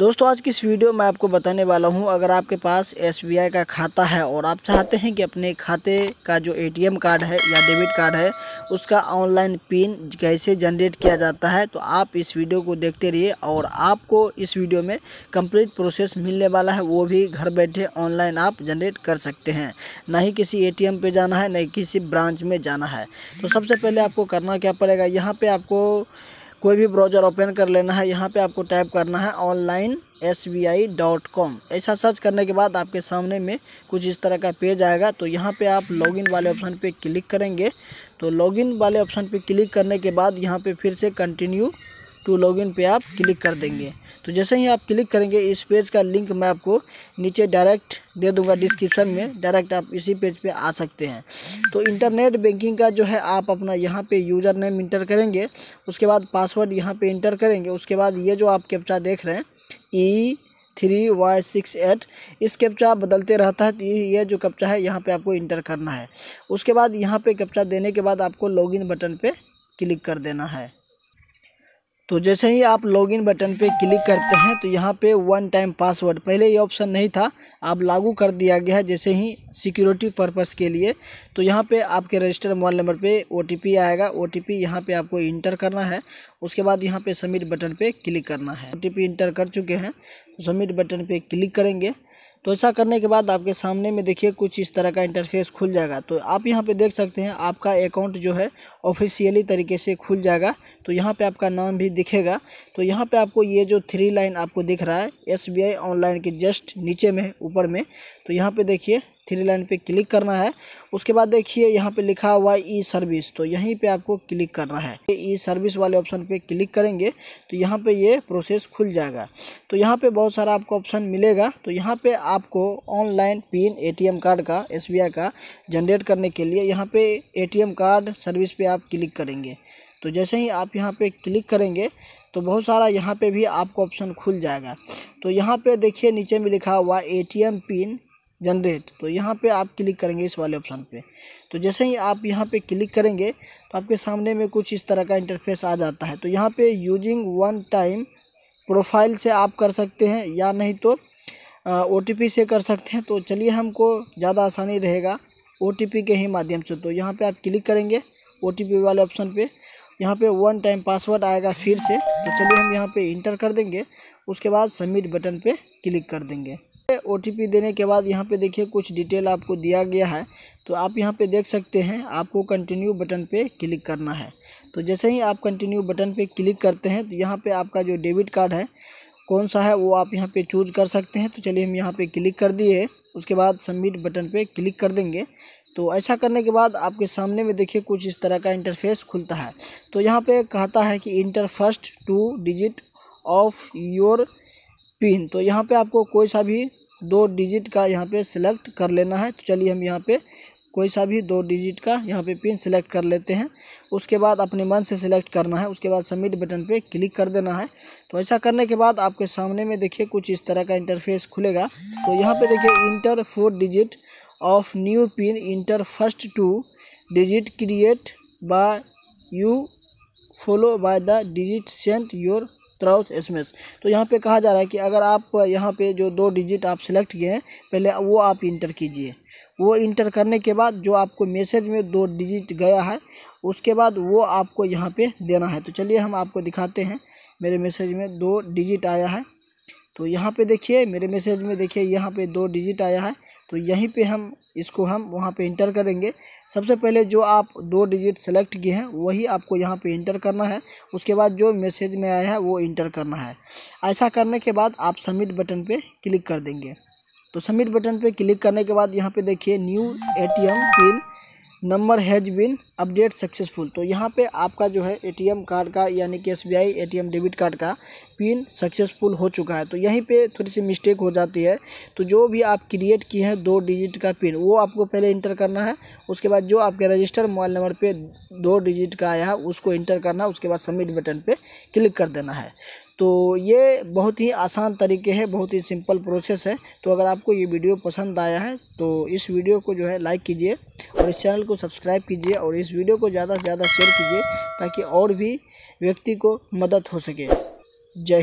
दोस्तों आज की इस वीडियो में आपको बताने वाला हूं अगर आपके पास एसबीआई का खाता है और आप चाहते हैं कि अपने खाते का जो एटीएम कार्ड है या डेबिट कार्ड है उसका ऑनलाइन पिन कैसे जनरेट किया जाता है तो आप इस वीडियो को देखते रहिए और आपको इस वीडियो में कंप्लीट प्रोसेस मिलने वाला है वो भी घर बैठे ऑनलाइन आप जनरेट कर सकते हैं ना ही किसी ए टी एम जाना है ना ही किसी ब्रांच में जाना है तो सबसे पहले आपको करना क्या पड़ेगा यहाँ पर आपको कोई भी ब्राउज़र ओपन कर लेना है यहाँ पे आपको टाइप करना है online S B I dot com ऐसा सर्च करने के बाद आपके सामने में कुछ इस तरह का पेज आएगा तो यहाँ पे आप लॉगिन वाले ऑप्शन पे क्लिक करेंगे तो लॉगिन वाले ऑप्शन पे क्लिक करने के बाद यहाँ पे फिर से कंटिन्यू टू लॉगिन पे आप क्लिक कर देंगे तो जैसे ही आप क्लिक करेंगे इस पेज का लिंक मैं आपको नीचे डायरेक्ट दे दूंगा डिस्क्रिप्शन में डायरेक्ट आप इसी पेज पे आ सकते हैं तो इंटरनेट बैंकिंग का जो है आप अपना यहाँ पे यूज़र नेम इंटर करेंगे उसके बाद पासवर्ड यहाँ पे इंटर करेंगे उसके बाद ये जो आप कैप्चा देख रहे हैं E three Y six eight इस कैप्चा बदलते रहता है तो ये जो कैप्चा है यहाँ पे आपको इंटर करना है उसके बाद यहाँ पे कैप्चा देने के बाद आपको लॉगिन बटन पे क्लिक कर देना है तो जैसे ही आप लॉगिन बटन पे क्लिक करते हैं तो यहाँ पे वन टाइम पासवर्ड पहले ये ऑप्शन नहीं था अब लागू कर दिया गया है जैसे ही सिक्योरिटी पर्पस के लिए तो यहाँ पे आपके रजिस्टर मोबाइल नंबर पे ओ आएगा ओ टी पी यहाँ पर आपको इंटर करना है उसके बाद यहाँ पे सबमिट बटन पे क्लिक करना है ओ इंटर कर चुके हैं सबमिट बटन पर क्लिक करेंगे तो ऐसा करने के बाद आपके सामने में देखिए कुछ इस तरह का इंटरफेस खुल जाएगा तो आप यहाँ पे देख सकते हैं आपका अकाउंट जो है ऑफिशियली तरीके से खुल जाएगा तो यहाँ पे आपका नाम भी दिखेगा तो यहाँ पे आपको ये जो थ्री लाइन आपको दिख रहा है एस ऑनलाइन के जस्ट नीचे में ऊपर में तो यहाँ पर देखिए थ्री लाइन पे क्लिक करना है उसके बाद देखिए यहाँ पे लिखा हुआ ई सर्विस तो यहीं पे आपको क्लिक करना है ई सर्विस वाले ऑप्शन पे क्लिक करेंगे तो यहाँ पे ये प्रोसेस खुल जाएगा तो यहाँ पे बहुत सारा आपको ऑप्शन मिलेगा तो यहाँ पे आपको ऑनलाइन पिन एटीएम कार्ड का एस का जनरेट करने के लिए यहाँ पर ए कार्ड सर्विस पर आप क्लिक करेंगे तो जैसे ही आप यहाँ पर क्लिक करेंगे तो बहुत सारा यहाँ पे भी आपको ऑप्शन खुल जाएगा तो यहाँ पे देखिए नीचे में लिखा हुआ एटीएम पिन जनरेट तो यहाँ पे आप क्लिक करेंगे इस वाले ऑप्शन पे तो जैसे ही आप यहाँ पे क्लिक करेंगे तो आपके सामने में कुछ इस तरह का इंटरफेस आ जाता है तो यहाँ पे यूजिंग वन टाइम प्रोफाइल से आप कर सकते हैं या नहीं तो ओ से कर सकते हैं तो चलिए हमको ज़्यादा आसानी रहेगा ओ के ही माध्यम से तो यहाँ पर आप क्लिक करेंगे ओ वाले ऑप्शन पर यहाँ पे वन टाइम पासवर्ड आएगा फिर से तो चलिए हम यहाँ पे इंटर कर देंगे उसके बाद सबमिट बटन पे क्लिक कर देंगे ओ देने के बाद यहाँ पे देखिए कुछ डिटेल आपको दिया गया है तो आप यहाँ पे देख सकते हैं आपको कंटिन्यू बटन पे क्लिक करना है तो जैसे ही आप कंटिन्यू बटन पे क्लिक करते हैं तो यहाँ पे आपका जो डेबिट कार्ड है कौन सा है वो आप यहाँ पे चूज कर सकते हैं तो चलिए हम यहाँ पे क्लिक कर दिए उसके बाद सबमिट बटन पर क्लिक कर देंगे तो ऐसा करने के बाद आपके सामने में देखिए कुछ इस तरह का इंटरफेस खुलता है तो यहाँ पर कहता है कि enter first two digit of your pin तो यहाँ पे आपको कोई सा भी दो डिजिट का यहाँ पे सिलेक्ट कर लेना है तो चलिए हम यहाँ पे कोई सा भी दो डिजिट का यहाँ पे पिन सिलेक्ट कर लेते हैं उसके बाद अपने मन से सिलेक्ट करना है उसके बाद सबमिट बटन पे क्लिक कर देना है तो ऐसा करने के बाद आपके सामने में देखिए कुछ इस तरह का इंटरफेस खुलेगा तो यहाँ पे देखिए enter four digit of new pin enter first two digit create by you follow by the digit sent your through SMS तो यहाँ पे कहा जा रहा है कि अगर आप यहाँ पे जो दो डिजिट आप सिलेक्ट किए हैं पहले वो आप इंटर कीजिए वो इंटर करने के बाद जो आपको मैसेज में दो डिजिट गया है उसके बाद वो आपको यहाँ पे देना है तो चलिए हम आपको दिखाते हैं मेरे मैसेज में दो डिजिट आया है तो यहाँ पे देखिए मेरे मैसेज में देखिए यहाँ पे दो डिजिट आया है तो यहीं पे हम इसको हम वहाँ पे इंटर करेंगे सबसे पहले जो आप दो डिजिट सेलेक्ट किए हैं वही आपको यहाँ पे इंटर करना है उसके बाद जो मैसेज में आया है वो इंटर करना है ऐसा करने के बाद आप सबमिट बटन पे क्लिक कर देंगे तो सबमिट बटन पे क्लिक करने के बाद यहाँ पे देखिए new ATM pin number has been update successful तो यहाँ पे आपका जो है एटीएम कार्ड का यानी कि एसबीआई एटीएम डेबिट कार्ड का पिन सक्सेसफुल हो चुका है तो यहीं पे थोड़ी सी मिस्टेक हो जाती है तो जो भी आप क्रिएट किए हैं दो डिजिट का पिन वो आपको पहले इंटर करना है उसके बाद जो आपके रजिस्टर मोबाइल नंबर पर दो डिजिट का आया है उसको इंटर करना है उसके बाद सबमिट बटन पर क्लिक कर देना है तो ये बहुत ही आसान तरीके है बहुत ही सिंपल प्रोसेस है तो अगर आपको ये वीडियो पसंद आया है तो इस वीडियो को जो है लाइक कीजिए और इस चैनल को सब्सक्राइब कीजिए और इस वीडियो को ज़्यादा से ज़्यादा शेयर कीजिए ताकि और भी व्यक्ति को मदद हो सके जय